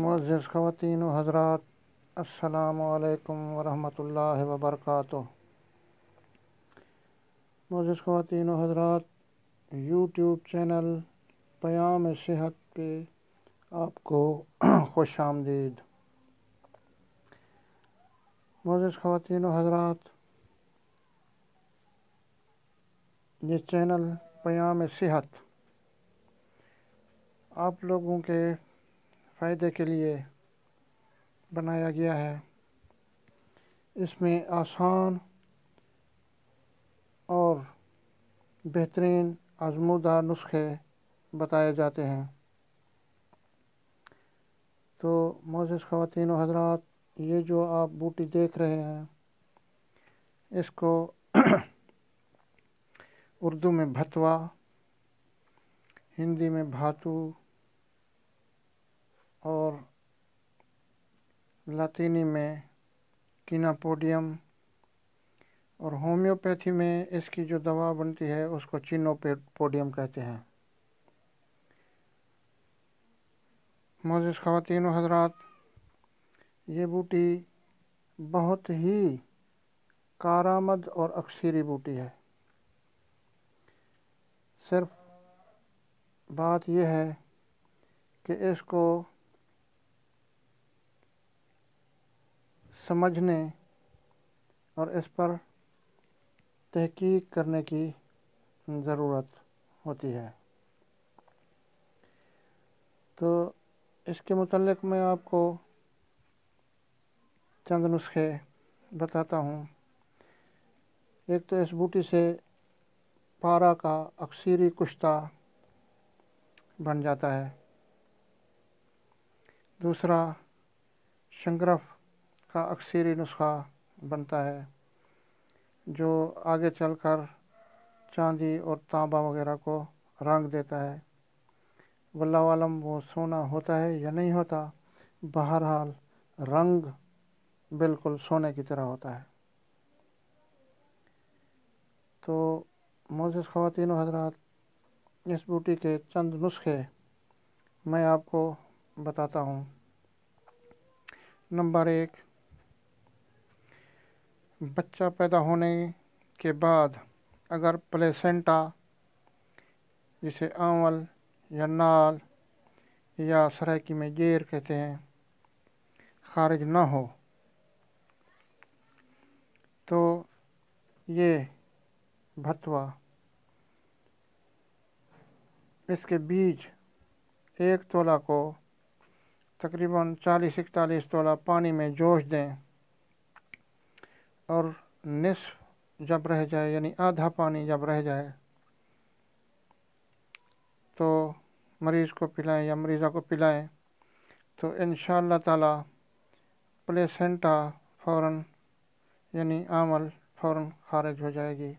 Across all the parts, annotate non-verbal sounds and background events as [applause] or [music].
Moz ख़वान हज़रात अल्लाम वरहमल वबरक मोज़ ख़वान हज़रात यूट्यूब चैनल प्याम सेहत पे आपको [clears throat] खुश आमदीद मज़ ख़वान हज़रात ये चैनल प्याम सेहत आप लोगों के फ़ायदे के लिए बनाया गया है इसमें आसान और बेहतरीन आजमूदा नुस्खे बताए जाते हैं तो मोज़ ख़वान हजरात ये जो आप बूटी देख रहे हैं इसको [clears throat] उर्दू में भतवा हिंदी में भातू और लातीनी में किनापोडियम और होम्योपैथी में इसकी जो दवा बनती है उसको चिनोपोडियम कहते हैं मोजिस खातिन हजरात ये बूटी बहुत ही कारामद और अक्सरी बूटी है सिर्फ बात यह है कि इसको समझने और इस पर तहकीक करने की ज़रूरत होती है तो इसके मतलब मैं आपको चंद नुस्खे बताता हूँ एक तो इस बूटी से पारा का अक्सीरी कुश्ता बन जाता है दूसरा शंग्रफ़ का अक्सरी नुस्खा बनता है जो आगे चलकर चांदी और तांबा वगैरह को रंग देता है वल्लाम वो सोना होता है या नहीं होता बहरहाल रंग बिल्कुल सोने की तरह होता है तो मोजिस ख़वान हजरात इस बूटी के चंद नुस्खे मैं आपको बताता हूँ नंबर एक बच्चा पैदा होने के बाद अगर प्लेसेंटा जिसे आंवल या नाल या सराकी में गेर कहते हैं खारिज ना हो तो ये भतवा इसके बीज एक तोला को तकरीबन चालीस इकतालीस तोला पानी में जोश दें और निसफ जब रह जाए यानी आधा पानी जब रह जाए तो मरीज़ को पिलाएं या मरीज़ा को पिलाएं तो इन ताला प्लेसेंटा फ़ौर यानी आमल फ़ौर खारिज हो जाएगी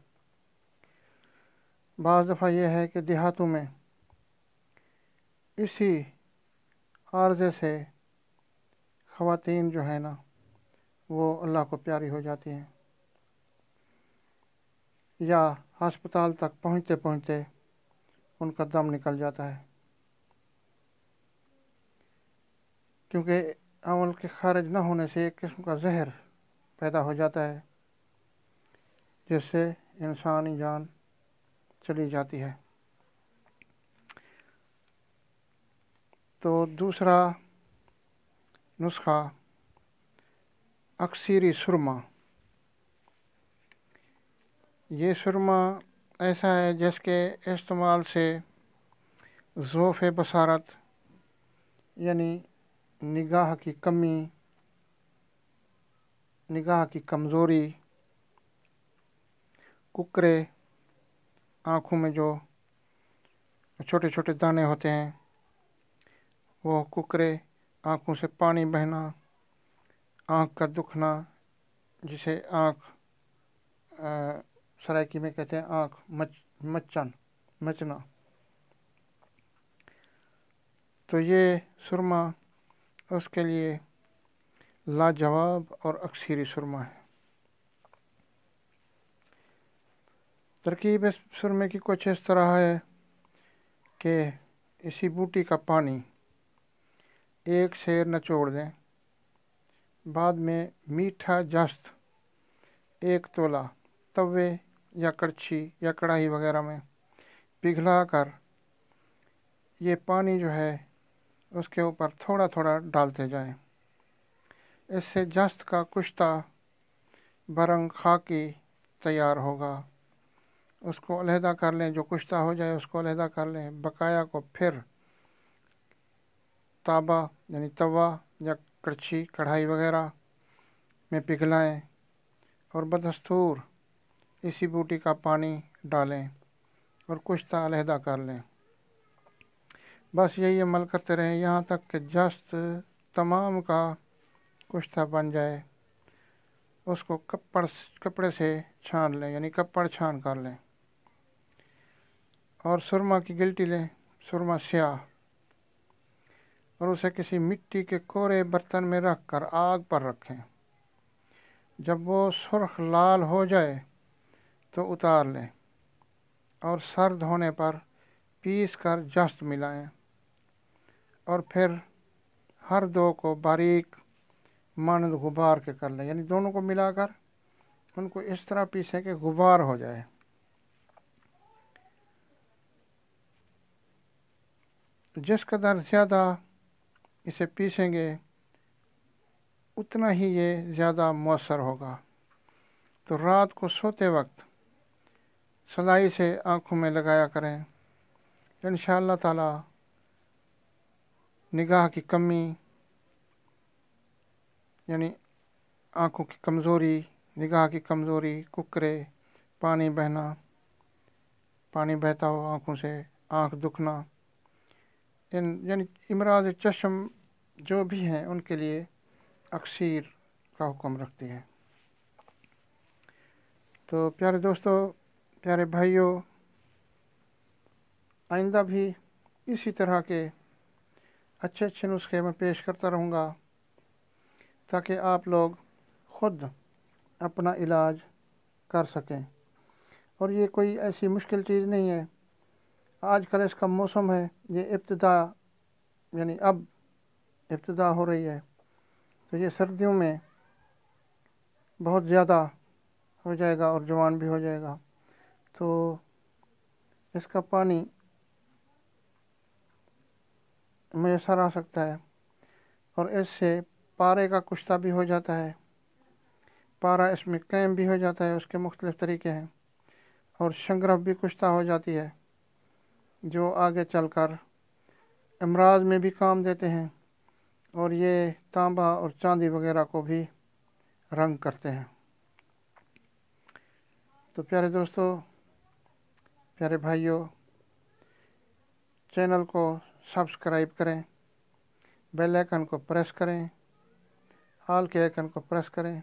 बज़ दफ़ा यह है कि देहातों में इसी आर्ज़े से ख़वातीन जो है ना वो अल्लाह को प्यारी हो जाती हैं या हस्पताल तक पहुंचते पहुंचते उनका दम निकल जाता है क्योंकि अमल के खारिज ना होने से एक किस्म का जहर पैदा हो जाता है जिससे इंसानी जान चली जाती है तो दूसरा नुस्खा अक्सीरी सुरमा ये सुरमा ऐसा है जिसके इस्तेमाल से ज़ोफ़ बसारत यानी निगाह की कमी निगाह की कमज़ोरी कुकरे आँखों में जो छोटे छोटे दाने होते हैं वो कुकरे आँखों से पानी बहना आँख का दुखना जिसे आँख सराकी में कहते हैं आँख मच मचन मचना तो ये सुरमा उसके लिए लाजवाब और अक्सरी सुरमा है तरकीब इस सुरमे की कुछ इस तरह है कि इसी बूटी का पानी एक शेर न छोड़ दें बाद में मीठा जस्त एक तोला तवे या कड़छी या कढ़ाई वगैरह में पिघला कर ये पानी जो है उसके ऊपर थोड़ा थोड़ा डालते जाएं इससे जस्त का कुश्ता बरंग खाकी तैयार होगा उसको अलहदा कर लें जो कुश्ता हो जाए उसको अलहदा कर लें बकाया को फिर ताबा यानी तवा या कड़छी कढ़ाई वगैरह में पिघलाएं और बदस्तूर इसी बूटी का पानी डालें और कुछ तलहदा कर लें बस यही अमल करते रहें यहाँ तक कि जस्त तमाम का कुश्ता बन जाए उसको कपड़ कपड़े से छान लें यानी कपड़ छान कर लें और सुरमा की गिल्टी लें सुरमा स्याह और उसे किसी मिट्टी के कोरे बर्तन में रख कर आग पर रखें जब वो सुर्ख लाल हो जाए तो उतार लें और सर्द होने पर पीस कर जस्त मिलाएं और फिर हर दो को बारीक मानद गुबार के कर लें यानी दोनों को मिलाकर उनको इस तरह पीसें कि गुबार हो जाए जिस कदर ज़्यादा इसे पीसेंगे उतना ही ये ज़्यादा मौसर होगा तो रात को सोते वक्त सलाई से आँखों में लगाया करें इन ताला निगाह की कमी यानी आँखों की कमज़ोरी निगाह की कमज़ोरी कुकरे पानी बहना पानी बहता हो आँखों से आँख दुखना इन यानी इमराज चश्म जो भी हैं उनके लिए अक्सर का हुक्म रखती है तो प्यारे दोस्तों प्यारे भाइयों आइंदा भी इसी तरह के अच्छे अच्छे नुस्खे मैं पेश करता रहूँगा ताकि आप लोग ख़ुद अपना इलाज कर सकें और ये कोई ऐसी मुश्किल चीज़ नहीं है आज कल इसका मौसम है ये इब्तदा यानी अब इब्तदा हो रही है तो ये सर्दियों में बहुत ज़्यादा हो जाएगा और जवान भी हो जाएगा तो इसका पानी मैसर आ सकता है और इससे पारे का कुश्ता भी हो जाता है पारा इसमें कैम भी हो जाता है उसके मुख्तलिफ़ तरीके हैं और शंगरफ भी कुश्ता हो जाती है जो आगे चलकर अमराज में भी काम देते हैं और ये तांबा और चांदी वगैरह को भी रंग करते हैं तो प्यारे दोस्तों प्यारे भाइयों चैनल को सब्सक्राइब करें बेल आइकन को प्रेस करें आल के आइकन को प्रेस करें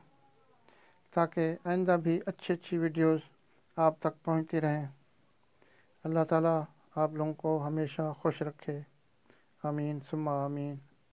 ताकि आइंदा भी अच्छी अच्छी वीडियोस आप तक पहुंचती रहें अल्लाह ताला आप लोगों को हमेशा खुश रखे अमीन सुमा अमीन